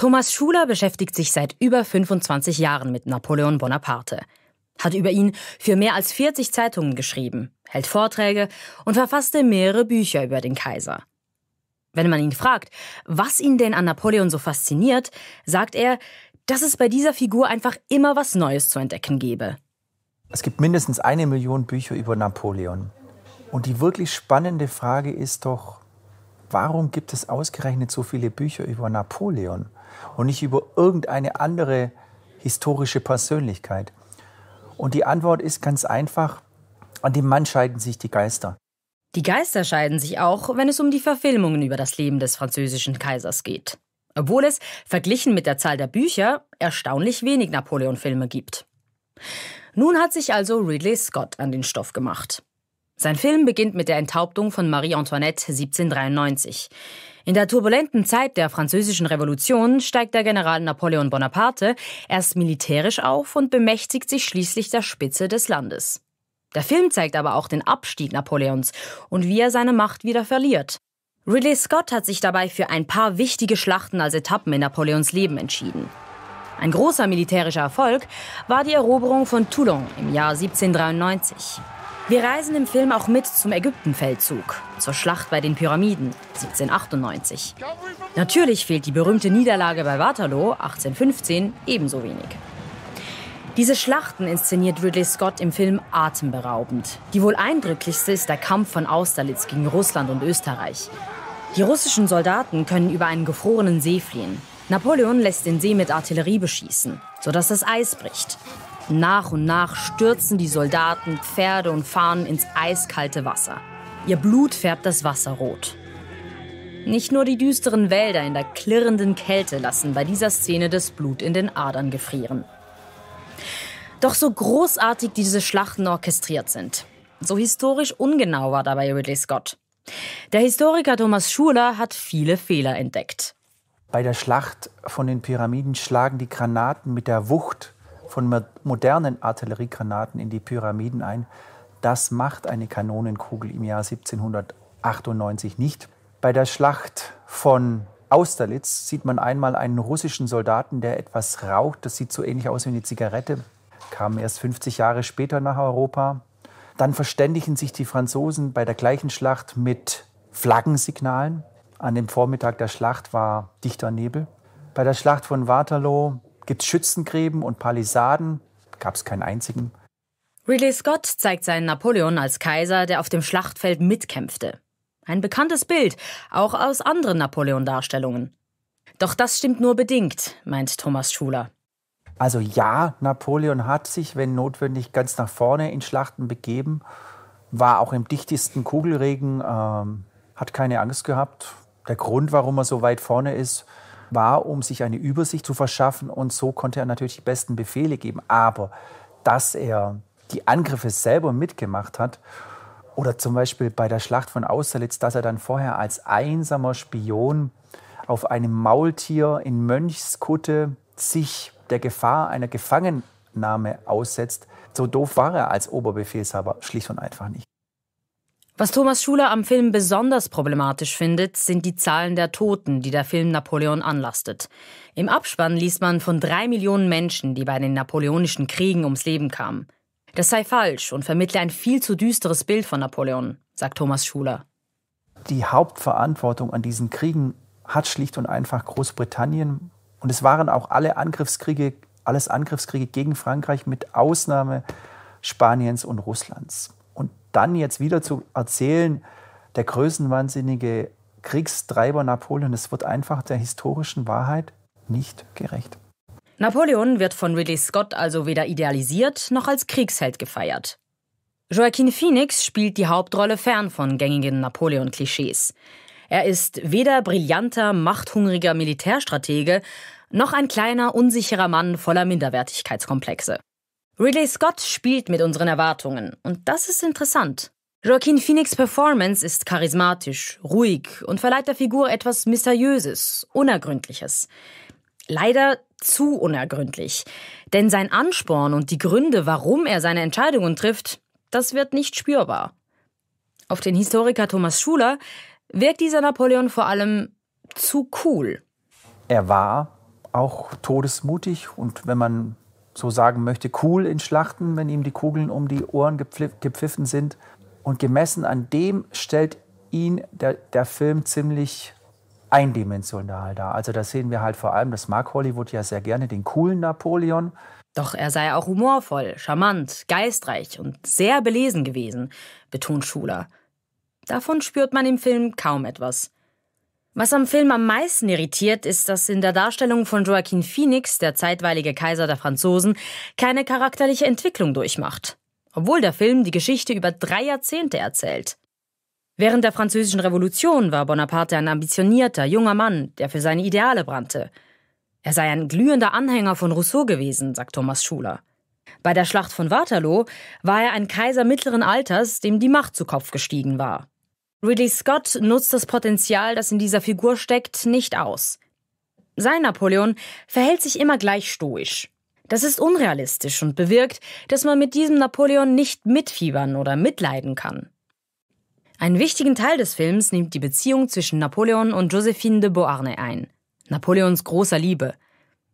Thomas Schuler beschäftigt sich seit über 25 Jahren mit Napoleon Bonaparte, hat über ihn für mehr als 40 Zeitungen geschrieben, hält Vorträge und verfasste mehrere Bücher über den Kaiser. Wenn man ihn fragt, was ihn denn an Napoleon so fasziniert, sagt er, dass es bei dieser Figur einfach immer was Neues zu entdecken gebe. Es gibt mindestens eine Million Bücher über Napoleon. Und die wirklich spannende Frage ist doch, warum gibt es ausgerechnet so viele Bücher über Napoleon und nicht über irgendeine andere historische Persönlichkeit? Und die Antwort ist ganz einfach, an dem Mann scheiden sich die Geister. Die Geister scheiden sich auch, wenn es um die Verfilmungen über das Leben des französischen Kaisers geht. Obwohl es, verglichen mit der Zahl der Bücher, erstaunlich wenig Napoleon-Filme gibt. Nun hat sich also Ridley Scott an den Stoff gemacht. Sein Film beginnt mit der Enthauptung von Marie Antoinette 1793. In der turbulenten Zeit der Französischen Revolution steigt der General Napoleon Bonaparte erst militärisch auf und bemächtigt sich schließlich der Spitze des Landes. Der Film zeigt aber auch den Abstieg Napoleons und wie er seine Macht wieder verliert. Ridley Scott hat sich dabei für ein paar wichtige Schlachten als Etappen in Napoleons Leben entschieden. Ein großer militärischer Erfolg war die Eroberung von Toulon im Jahr 1793. Wir reisen im Film auch mit zum Ägyptenfeldzug, zur Schlacht bei den Pyramiden 1798. Natürlich fehlt die berühmte Niederlage bei Waterloo 1815 ebenso wenig. Diese Schlachten inszeniert Ridley Scott im Film atemberaubend. Die wohl eindrücklichste ist der Kampf von Austerlitz gegen Russland und Österreich. Die russischen Soldaten können über einen gefrorenen See fliehen. Napoleon lässt den See mit Artillerie beschießen, sodass das Eis bricht. Nach und nach stürzen die Soldaten, Pferde und Fahnen ins eiskalte Wasser. Ihr Blut färbt das Wasser rot. Nicht nur die düsteren Wälder in der klirrenden Kälte lassen bei dieser Szene das Blut in den Adern gefrieren. Doch so großartig diese Schlachten orchestriert sind, so historisch ungenau war dabei Ridley Scott. Der Historiker Thomas Schuler hat viele Fehler entdeckt. Bei der Schlacht von den Pyramiden schlagen die Granaten mit der Wucht von modernen Artilleriegranaten in die Pyramiden ein. Das macht eine Kanonenkugel im Jahr 1798 nicht. Bei der Schlacht von Austerlitz sieht man einmal einen russischen Soldaten, der etwas raucht. Das sieht so ähnlich aus wie eine Zigarette. Kam erst 50 Jahre später nach Europa. Dann verständigen sich die Franzosen bei der gleichen Schlacht mit Flaggensignalen. An dem Vormittag der Schlacht war dichter Nebel. Bei der Schlacht von Waterloo gibt es Schützengräben und Palisaden. Gab es keinen einzigen. Ridley Scott zeigt seinen Napoleon als Kaiser, der auf dem Schlachtfeld mitkämpfte. Ein bekanntes Bild, auch aus anderen Napoleon-Darstellungen. Doch das stimmt nur bedingt, meint Thomas Schuler. Also ja, Napoleon hat sich, wenn notwendig, ganz nach vorne in Schlachten begeben, war auch im dichtesten Kugelregen, ähm, hat keine Angst gehabt. Der Grund, warum er so weit vorne ist, war, um sich eine Übersicht zu verschaffen. Und so konnte er natürlich die besten Befehle geben. Aber dass er die Angriffe selber mitgemacht hat oder zum Beispiel bei der Schlacht von Austerlitz, dass er dann vorher als einsamer Spion auf einem Maultier in Mönchskutte sich der Gefahr einer Gefangennahme aussetzt. So doof war er als Oberbefehlshaber schlicht und einfach nicht. Was Thomas Schuler am Film besonders problematisch findet, sind die Zahlen der Toten, die der Film Napoleon anlastet. Im Abspann liest man von drei Millionen Menschen, die bei den napoleonischen Kriegen ums Leben kamen. Das sei falsch und vermittle ein viel zu düsteres Bild von Napoleon, sagt Thomas Schuler. Die Hauptverantwortung an diesen Kriegen hat schlicht und einfach Großbritannien. Und es waren auch alle Angriffskriege, alles Angriffskriege gegen Frankreich mit Ausnahme Spaniens und Russlands. Und dann jetzt wieder zu erzählen, der größenwahnsinnige Kriegstreiber Napoleon, das wird einfach der historischen Wahrheit nicht gerecht. Napoleon wird von Ridley Scott also weder idealisiert noch als Kriegsheld gefeiert. Joaquin Phoenix spielt die Hauptrolle fern von gängigen Napoleon-Klischees. Er ist weder brillanter, machthungriger Militärstratege noch ein kleiner, unsicherer Mann voller Minderwertigkeitskomplexe. Ridley Scott spielt mit unseren Erwartungen und das ist interessant. Joaquin Phoenix' Performance ist charismatisch, ruhig und verleiht der Figur etwas Mysteriöses, Unergründliches. Leider zu unergründlich, denn sein Ansporn und die Gründe, warum er seine Entscheidungen trifft, das wird nicht spürbar. Auf den Historiker Thomas Schuler wirkt dieser Napoleon vor allem zu cool. Er war auch todesmutig und wenn man so sagen möchte, cool in Schlachten, wenn ihm die Kugeln um die Ohren gepfiff, gepfiffen sind. Und gemessen an dem stellt ihn der, der Film ziemlich eindimensional dar. Also da sehen wir halt vor allem, das mag Hollywood ja sehr gerne, den coolen Napoleon. Doch er sei auch humorvoll, charmant, geistreich und sehr belesen gewesen, betont Schuler. Davon spürt man im Film kaum etwas. Was am Film am meisten irritiert, ist, dass in der Darstellung von Joaquin Phoenix, der zeitweilige Kaiser der Franzosen, keine charakterliche Entwicklung durchmacht. Obwohl der Film die Geschichte über drei Jahrzehnte erzählt. Während der Französischen Revolution war Bonaparte ein ambitionierter, junger Mann, der für seine Ideale brannte. Er sei ein glühender Anhänger von Rousseau gewesen, sagt Thomas Schuler. Bei der Schlacht von Waterloo war er ein Kaiser mittleren Alters, dem die Macht zu Kopf gestiegen war. Ridley Scott nutzt das Potenzial, das in dieser Figur steckt, nicht aus. Sein Napoleon verhält sich immer gleich stoisch. Das ist unrealistisch und bewirkt, dass man mit diesem Napoleon nicht mitfiebern oder mitleiden kann. Einen wichtigen Teil des Films nimmt die Beziehung zwischen Napoleon und Josephine de Beauharnais ein, Napoleons großer Liebe.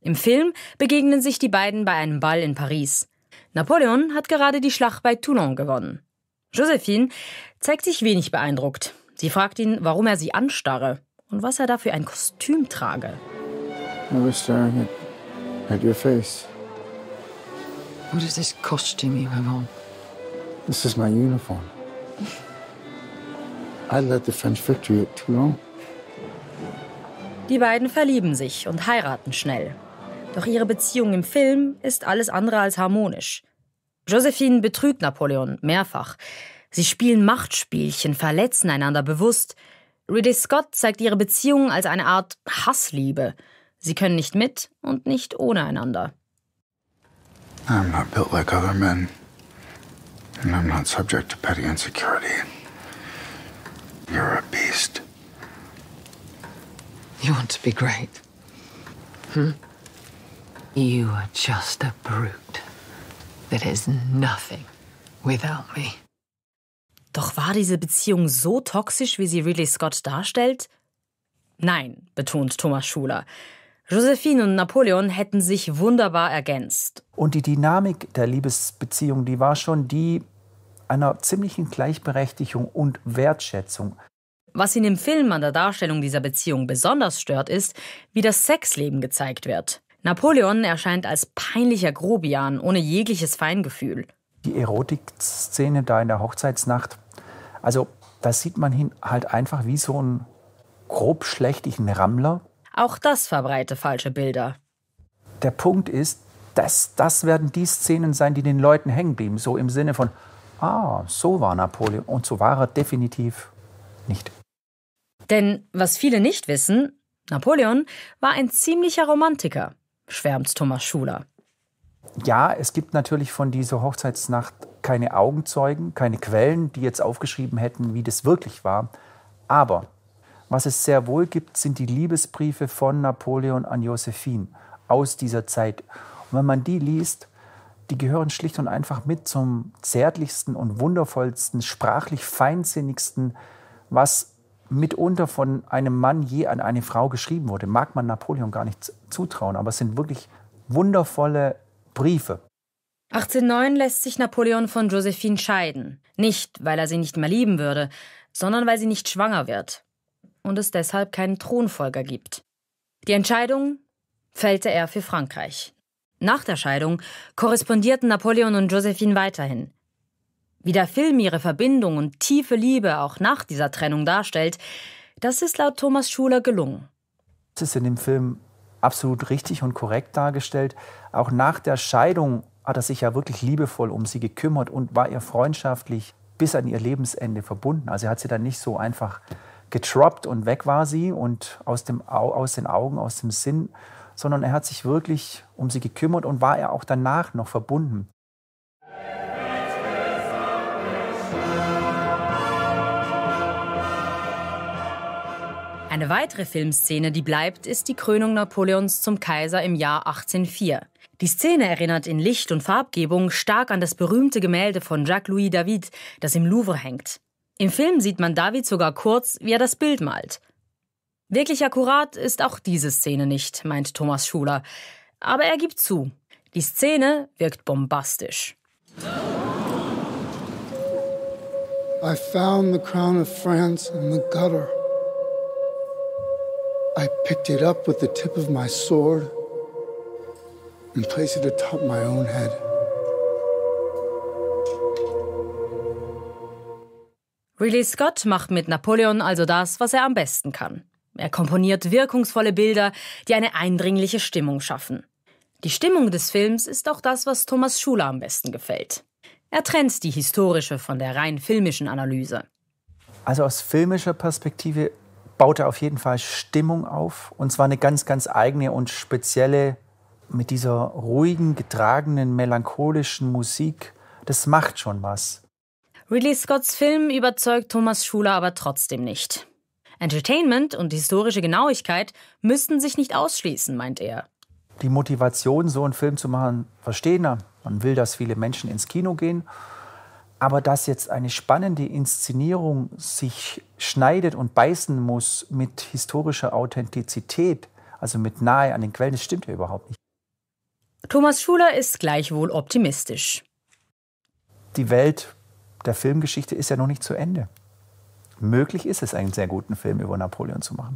Im Film begegnen sich die beiden bei einem Ball in Paris. Napoleon hat gerade die Schlacht bei Toulon gewonnen. Josephine zeigt sich wenig beeindruckt. Sie fragt ihn, warum er sie anstarre und was er dafür ein Kostüm trage. I was staring at, at your face. What is this costume you have on? This is my uniform. I led the French victory at Toulon. Die beiden verlieben sich und heiraten schnell. Doch ihre Beziehung im Film ist alles andere als harmonisch. Josephine betrügt Napoleon mehrfach. Sie spielen Machtspielchen, verletzen einander bewusst. Ridley Scott zeigt ihre Beziehung als eine Art Hassliebe. Sie können nicht mit und nicht ohne einander. I'm not built like other men. And I'm not subject to petty insecurity. You're a beast. You want to be great? Hm? You are just a brute that is nothing without me. Doch war diese Beziehung so toxisch, wie sie Ridley Scott darstellt? Nein, betont Thomas Schuler. Josephine und Napoleon hätten sich wunderbar ergänzt. Und die Dynamik der Liebesbeziehung, die war schon die einer ziemlichen Gleichberechtigung und Wertschätzung. Was in dem Film an der Darstellung dieser Beziehung besonders stört, ist, wie das Sexleben gezeigt wird. Napoleon erscheint als peinlicher Grobian ohne jegliches Feingefühl. Die Erotikszene da in der Hochzeitsnacht, also da sieht man ihn halt einfach wie so einen grobschlächtigen Rammler. Auch das verbreite falsche Bilder. Der Punkt ist, dass das werden die Szenen sein, die den Leuten hängen blieben. So im Sinne von, ah, so war Napoleon und so war er definitiv nicht. Denn was viele nicht wissen, Napoleon war ein ziemlicher Romantiker, schwärmt Thomas Schuler ja, es gibt natürlich von dieser Hochzeitsnacht keine Augenzeugen, keine Quellen, die jetzt aufgeschrieben hätten, wie das wirklich war. Aber was es sehr wohl gibt, sind die Liebesbriefe von Napoleon an Josephine aus dieser Zeit. Und wenn man die liest, die gehören schlicht und einfach mit zum zärtlichsten und wundervollsten, sprachlich feinsinnigsten, was mitunter von einem Mann je an eine Frau geschrieben wurde. Mag man Napoleon gar nicht zutrauen, aber es sind wirklich wundervolle Briefe. 1809 lässt sich Napoleon von Josephine scheiden. Nicht, weil er sie nicht mehr lieben würde, sondern weil sie nicht schwanger wird und es deshalb keinen Thronfolger gibt. Die Entscheidung fällte er für Frankreich. Nach der Scheidung korrespondierten Napoleon und Josephine weiterhin. Wie der Film ihre Verbindung und tiefe Liebe auch nach dieser Trennung darstellt, das ist laut Thomas Schuler gelungen. Es ist in dem Film absolut richtig und korrekt dargestellt, auch nach der Scheidung hat er sich ja wirklich liebevoll um sie gekümmert und war ihr freundschaftlich bis an ihr Lebensende verbunden. Also er hat sie dann nicht so einfach getroppt und weg war sie und aus, dem, aus den Augen, aus dem Sinn, sondern er hat sich wirklich um sie gekümmert und war er auch danach noch verbunden. Eine weitere Filmszene, die bleibt, ist die Krönung Napoleons zum Kaiser im Jahr 1804. Die Szene erinnert in Licht und Farbgebung stark an das berühmte Gemälde von Jacques-Louis David, das im Louvre hängt. Im Film sieht man David sogar kurz, wie er das Bild malt. Wirklich akkurat ist auch diese Szene nicht, meint Thomas Schuler. Aber er gibt zu, die Szene wirkt bombastisch. I found the crown of France in the gutter. I picked it up with the tip of my sword and place it atop my own head. Ridley Scott macht mit Napoleon also das, was er am besten kann. Er komponiert wirkungsvolle Bilder, die eine eindringliche Stimmung schaffen. Die Stimmung des Films ist auch das, was Thomas Schuler am besten gefällt. Er trennt die historische von der rein filmischen Analyse. Also aus filmischer Perspektive baut er auf jeden Fall Stimmung auf, und zwar eine ganz, ganz eigene und spezielle mit dieser ruhigen, getragenen, melancholischen Musik, das macht schon was. Ridley Scotts Film überzeugt Thomas Schuler aber trotzdem nicht. Entertainment und historische Genauigkeit müssten sich nicht ausschließen, meint er. Die Motivation, so einen Film zu machen, verstehen er. Man will, dass viele Menschen ins Kino gehen. Aber dass jetzt eine spannende Inszenierung sich schneidet und beißen muss mit historischer Authentizität, also mit nahe an den Quellen, das stimmt ja überhaupt nicht. Thomas Schuler ist gleichwohl optimistisch. Die Welt der Filmgeschichte ist ja noch nicht zu Ende. Möglich ist es, einen sehr guten Film über Napoleon zu machen.